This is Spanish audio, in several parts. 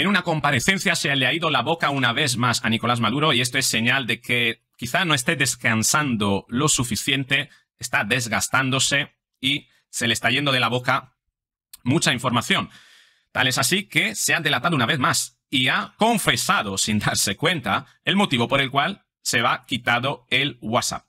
En una comparecencia se le ha ido la boca una vez más a Nicolás Maduro y esto es señal de que quizá no esté descansando lo suficiente, está desgastándose y se le está yendo de la boca mucha información. Tal es así que se ha delatado una vez más y ha confesado sin darse cuenta el motivo por el cual se va quitado el WhatsApp.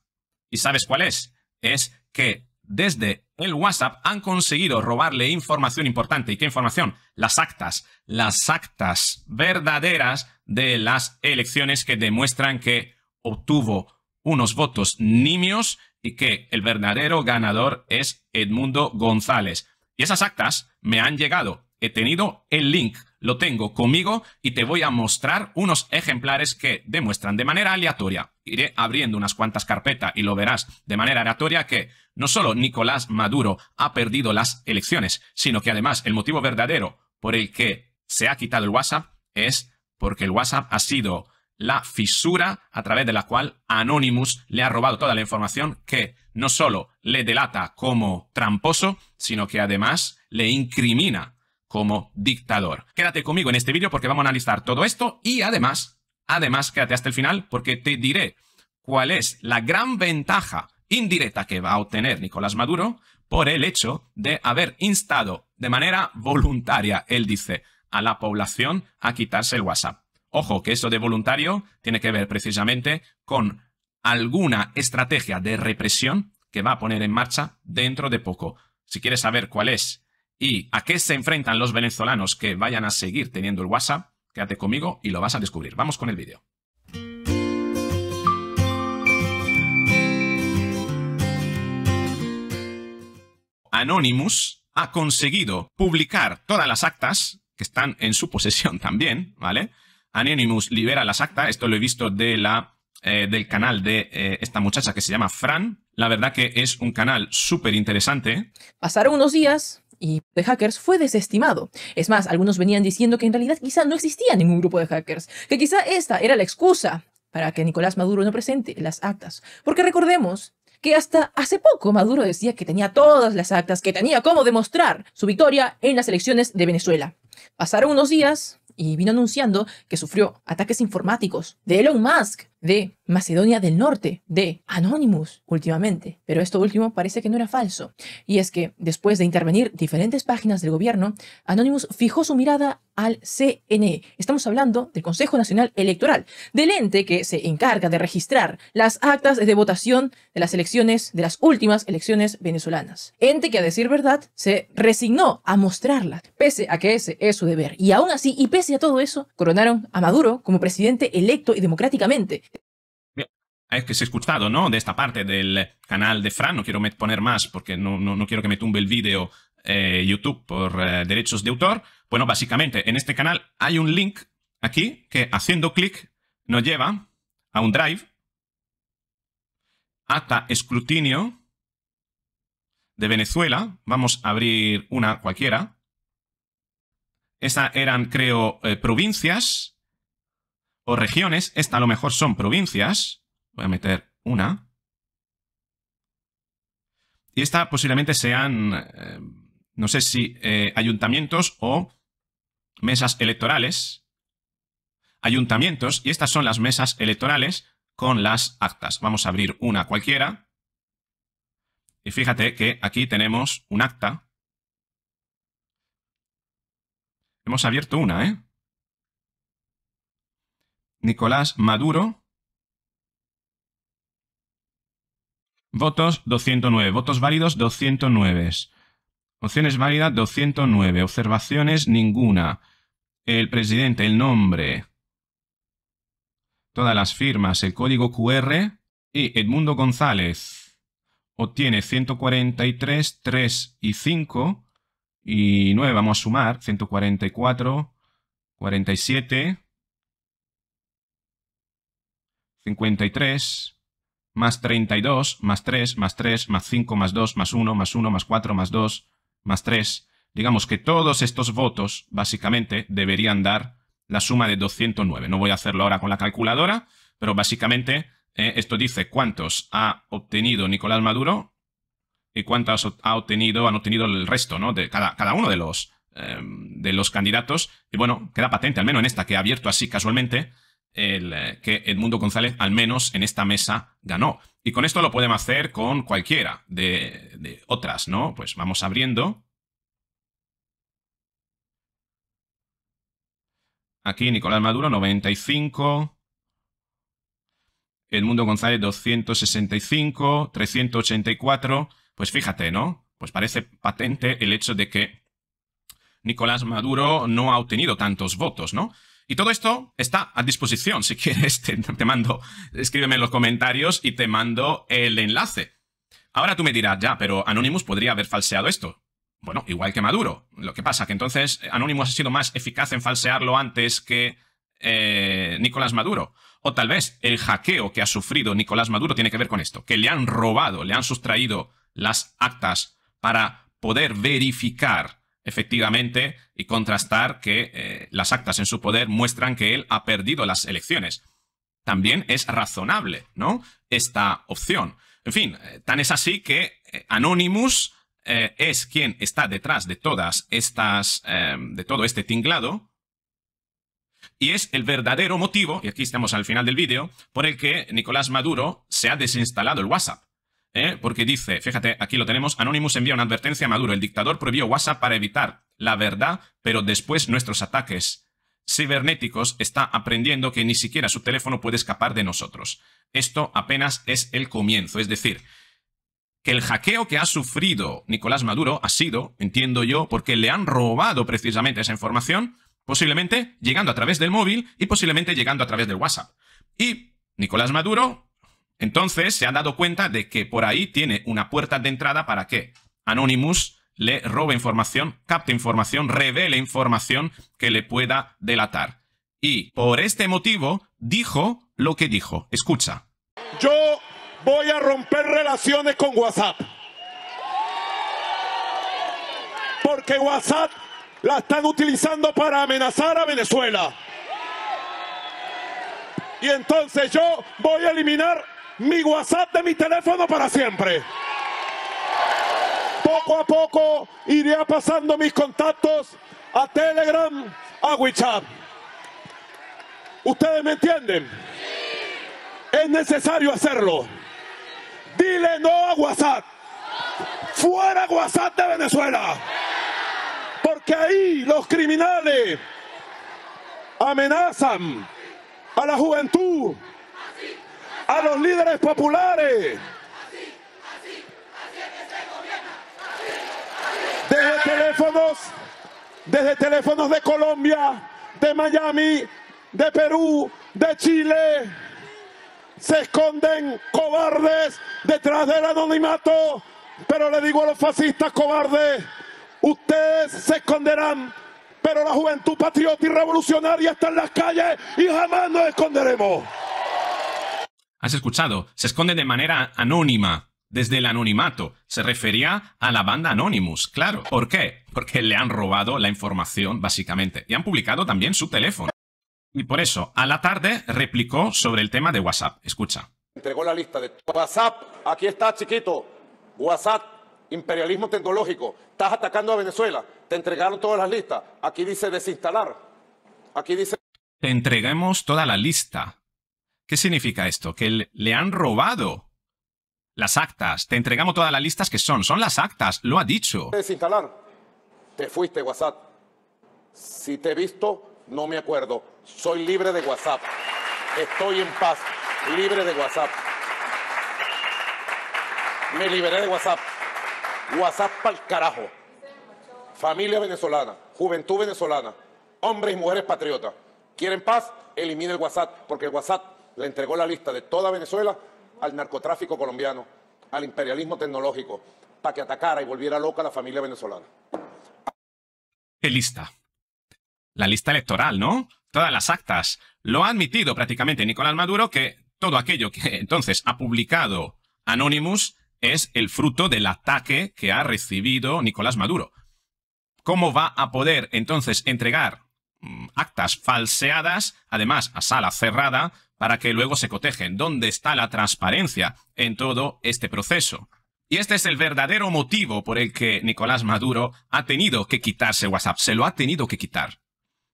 ¿Y sabes cuál es? Es que desde el WhatsApp han conseguido robarle información importante. ¿Y qué información? Las actas, las actas verdaderas de las elecciones que demuestran que obtuvo unos votos nimios y que el verdadero ganador es Edmundo González. Y esas actas me han llegado. He tenido el link lo tengo conmigo y te voy a mostrar unos ejemplares que demuestran de manera aleatoria. Iré abriendo unas cuantas carpetas y lo verás de manera aleatoria que no solo Nicolás Maduro ha perdido las elecciones, sino que además el motivo verdadero por el que se ha quitado el WhatsApp es porque el WhatsApp ha sido la fisura a través de la cual Anonymous le ha robado toda la información que no solo le delata como tramposo, sino que además le incrimina como dictador. Quédate conmigo en este vídeo porque vamos a analizar todo esto y además, además quédate hasta el final porque te diré cuál es la gran ventaja indirecta que va a obtener Nicolás Maduro por el hecho de haber instado de manera voluntaria, él dice, a la población a quitarse el WhatsApp. Ojo, que eso de voluntario tiene que ver precisamente con alguna estrategia de represión que va a poner en marcha dentro de poco. Si quieres saber cuál es y a qué se enfrentan los venezolanos que vayan a seguir teniendo el WhatsApp, quédate conmigo y lo vas a descubrir. Vamos con el vídeo. Anonymous ha conseguido publicar todas las actas que están en su posesión también, ¿vale? Anonymous libera las actas, esto lo he visto de la, eh, del canal de eh, esta muchacha que se llama Fran, la verdad que es un canal súper interesante. Pasaron unos días y de hackers fue desestimado. Es más, algunos venían diciendo que en realidad quizá no existía ningún grupo de hackers, que quizá esta era la excusa para que Nicolás Maduro no presente las actas. Porque recordemos que hasta hace poco Maduro decía que tenía todas las actas, que tenía cómo demostrar su victoria en las elecciones de Venezuela. Pasaron unos días y vino anunciando que sufrió ataques informáticos de Elon Musk, de Macedonia del Norte, de Anonymous últimamente, pero esto último parece que no era falso. Y es que, después de intervenir diferentes páginas del gobierno, Anonymous fijó su mirada al CNE. Estamos hablando del Consejo Nacional Electoral, del ente que se encarga de registrar las actas de votación de las elecciones, de las últimas elecciones venezolanas. Ente que, a decir verdad, se resignó a mostrarlas, pese a que ese es su deber. Y aún así, y pese a todo eso, coronaron a Maduro como presidente electo y democráticamente. Ah, es que se escuchado, ¿no? De esta parte del canal de Fran, no quiero poner más porque no, quiero que me tumbe el vídeo eh, YouTube por eh, derechos de autor. Bueno, básicamente en este canal hay un link aquí que haciendo clic nos lleva a un drive hasta escrutinio de Venezuela. Vamos a abrir una cualquiera. Estas eran, creo, eh, provincias o regiones. Esta a lo mejor son provincias. Voy a meter una. Y esta posiblemente sean, eh, no sé si eh, ayuntamientos o mesas electorales. Ayuntamientos, y estas son las mesas electorales con las actas. Vamos a abrir una cualquiera. Y fíjate que aquí tenemos un acta. Hemos abierto una, ¿eh? Nicolás Maduro Votos 209. Votos válidos 209. Opciones válidas 209. Observaciones ninguna. El presidente, el nombre. Todas las firmas, el código QR. Y Edmundo González obtiene 143, 3 y 5. Y 9 vamos a sumar. 144, 47, 53 más 32, más 3, más 3, más 5, más 2, más 1, más 1, más 4, más 2, más 3. Digamos que todos estos votos, básicamente, deberían dar la suma de 209. No voy a hacerlo ahora con la calculadora, pero básicamente eh, esto dice cuántos ha obtenido Nicolás Maduro y cuántos ha obtenido, han obtenido el resto, ¿no? De cada, uno de los, em, de los candidatos. Y bueno, queda patente, al menos en esta que he abierto así casualmente, el, eh, que Edmundo González, al menos en esta mesa, ganó. Y con esto lo podemos hacer con cualquiera de, de otras, ¿no? Pues vamos abriendo. Aquí Nicolás Maduro, 95. Edmundo González, 265. 384. Pues fíjate, ¿no? Pues parece patente el hecho de que Nicolás Maduro no ha obtenido tantos votos, ¿no? Y todo esto está a disposición. Si quieres, te, mando, escríbeme en los comentarios y te mando el enlace. Ahora tú me dirás, ya, pero Anonymous podría haber falseado esto. Bueno, igual que Maduro. Lo que pasa que entonces Anonymous ha sido más eficaz en falsearlo antes que eh, Nicolás Maduro. O tal vez el hackeo que ha sufrido Nicolás Maduro tiene que ver con esto, que le han robado, le han sustraído las actas para poder verificar efectivamente y contrastar que eh, las actas en su poder muestran que él ha perdido las elecciones. También es razonable, ¿no? Esta opción. En fin, eh, tan es así que eh, Anonymous es quien está detrás de todas estas, de todo este tinglado, y es el verdadero motivo, y aquí estamos al final del vídeo, por el que Nicolás Maduro se ha desinstalado el WhatsApp. ¿eh? porque dice, fíjate, aquí lo tenemos, Anonymous envía una advertencia a Maduro, el dictador prohibió WhatsApp para evitar la verdad, pero después nuestros ataques cibernéticos está aprendiendo que ni siquiera su teléfono puede escapar de nosotros. Esto apenas es el comienzo, es decir, que el hackeo que ha sufrido Nicolás Maduro ha sido, entiendo yo, porque le han robado precisamente esa información, posiblemente llegando a través del móvil y posiblemente llegando a través del WhatsApp. Y Nicolás Maduro entonces se ha dado cuenta de que por ahí tiene una puerta de entrada para que Anonymous le robe información, capte información, revele información que le pueda delatar. Y por este motivo dijo lo que dijo. Escucha. Yo voy a romper relaciones con WhatsApp. Porque WhatsApp la están utilizando para amenazar a Venezuela. Y entonces yo voy a eliminar mi WhatsApp de mi teléfono para siempre. Poco a poco iré pasando mis contactos a Telegram, a WhatsApp. ¿Ustedes me entienden? Es necesario hacerlo. Dile no a WhatsApp. Fuera WhatsApp de Venezuela. Porque ahí los criminales amenazan a la juventud a los líderes populares. Desde teléfonos, desde teléfonos de Colombia, de Miami, de Perú, de Chile, se esconden cobardes detrás del anonimato. Pero le digo a los fascistas cobardes, ustedes se esconderán, pero la juventud patriota y revolucionaria está en las calles y jamás nos esconderemos. ¿Has escuchado? Se esconde de manera anónima. Desde el anonimato. Se refería a la banda Anonymous, claro. ¿Por qué? Porque le han robado la información, básicamente. Y han publicado también su teléfono. Y por eso, a la tarde, replicó sobre el tema de WhatsApp. Escucha. Entregó la lista de WhatsApp. Aquí está, chiquito. WhatsApp, imperialismo tecnológico. Estás atacando a Venezuela. Te entregaron todas las listas. Aquí dice desinstalar. Aquí dice... Te entreguemos toda la lista. ¿Qué significa esto? Que le han robado las actas. Te entregamos todas las listas que son. Son las actas, lo ha dicho. Desinstalar. Te fuiste, WhatsApp. Si te he visto, no me acuerdo. Soy libre de WhatsApp. Estoy en paz, libre de WhatsApp. Me liberé de WhatsApp. WhatsApp para el carajo. Familia venezolana, juventud venezolana, hombres y mujeres patriotas. ¿Quieren paz? Elimine el WhatsApp, porque el WhatsApp le entregó la lista de toda Venezuela al narcotráfico colombiano, al imperialismo tecnológico, para que atacara y volviera loca a la familia venezolana. ¿Qué lista? La lista electoral, ¿no? Todas las actas. Lo ha admitido prácticamente Nicolás Maduro que todo aquello que entonces ha publicado Anonymous es el fruto del ataque que ha recibido Nicolás Maduro. ¿Cómo va a poder entonces entregar mm, actas falseadas, además a sala cerrada, para que luego se cotejen. ¿Dónde está la transparencia en todo este proceso? Y este es el verdadero motivo por el que Nicolás Maduro ha tenido que quitarse WhatsApp. Se lo ha tenido que quitar.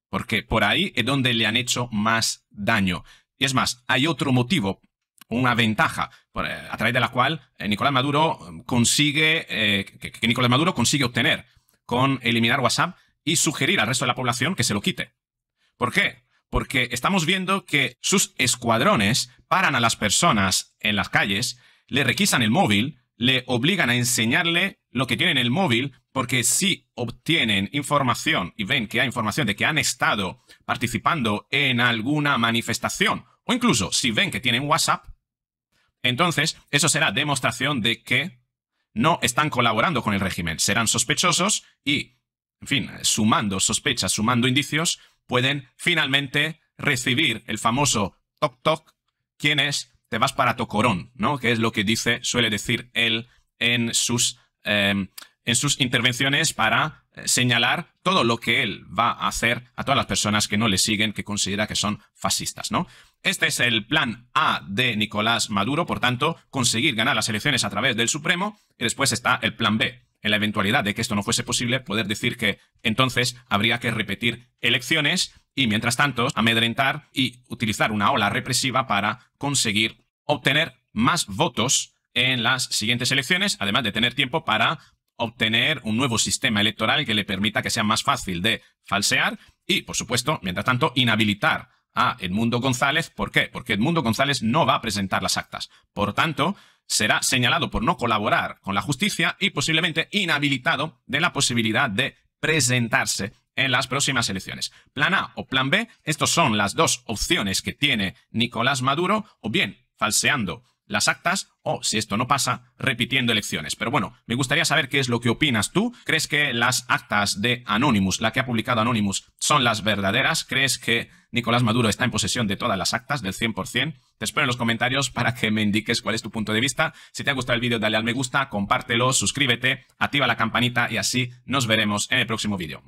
Porque por ahí es donde le han hecho más daño. Y es más, hay otro motivo, una ventaja, eh, a través de la cual eh, Nicolás Maduro mm, consigue, eh, que Nicolás Maduro consigue obtener con eliminar WhatsApp y sugerir al resto de la población que se lo quite. ¿Por qué? porque estamos viendo que sus escuadrones paran a las personas en las calles, le requisan el móvil, le obligan a enseñarle lo que tiene en el móvil, porque si obtienen información y ven que hay información de que han estado participando en alguna manifestación, o incluso si ven que tienen WhatsApp, entonces eso será demostración de que no están colaborando con el régimen, serán sospechosos y, en fin, sumando sospechas, sumando indicios, pueden finalmente recibir el famoso toc toc, quién es te vas para Tocorón, ¿no? Que es lo que dice, suele decir él en sus, em, en sus intervenciones para eh, señalar todo lo que él va a hacer a todas las personas que no le siguen, que considera que son fascistas, ¿no? Este es el plan A de Nicolás Maduro, por tanto, conseguir ganar las elecciones a través del Supremo, y después está el plan B, en la eventualidad de que esto no fuese posible, poder decir que entonces habría que repetir elecciones y, mientras tanto, amedrentar y utilizar una ola represiva para conseguir obtener más votos en las siguientes elecciones, además de tener tiempo para obtener un nuevo sistema electoral que le permita que sea más fácil de falsear y, por supuesto, mientras tanto, inhabilitar a Edmundo González. ¿Por qué? Porque Edmundo González no va a presentar las actas. Por tanto, será señalado por no colaborar con la justicia y posiblemente inhabilitado de la posibilidad de presentarse en las próximas elecciones. Plan A o plan B, estas son las dos opciones que tiene Nicolás Maduro, o bien falseando las actas o, si esto no pasa, repitiendo elecciones. Pero bueno, me gustaría saber qué es lo que opinas tú. ¿Crees que las actas de Anonymous, la que ha publicado Anonymous, son las verdaderas? ¿Crees que Nicolás Maduro está en posesión de todas las actas del 100%? Te espero en los comentarios para que me indiques cuál es tu punto de vista. Si te ha gustado el vídeo, dale al me gusta, compártelo, suscríbete, activa la campanita y así nos veremos en el próximo vídeo.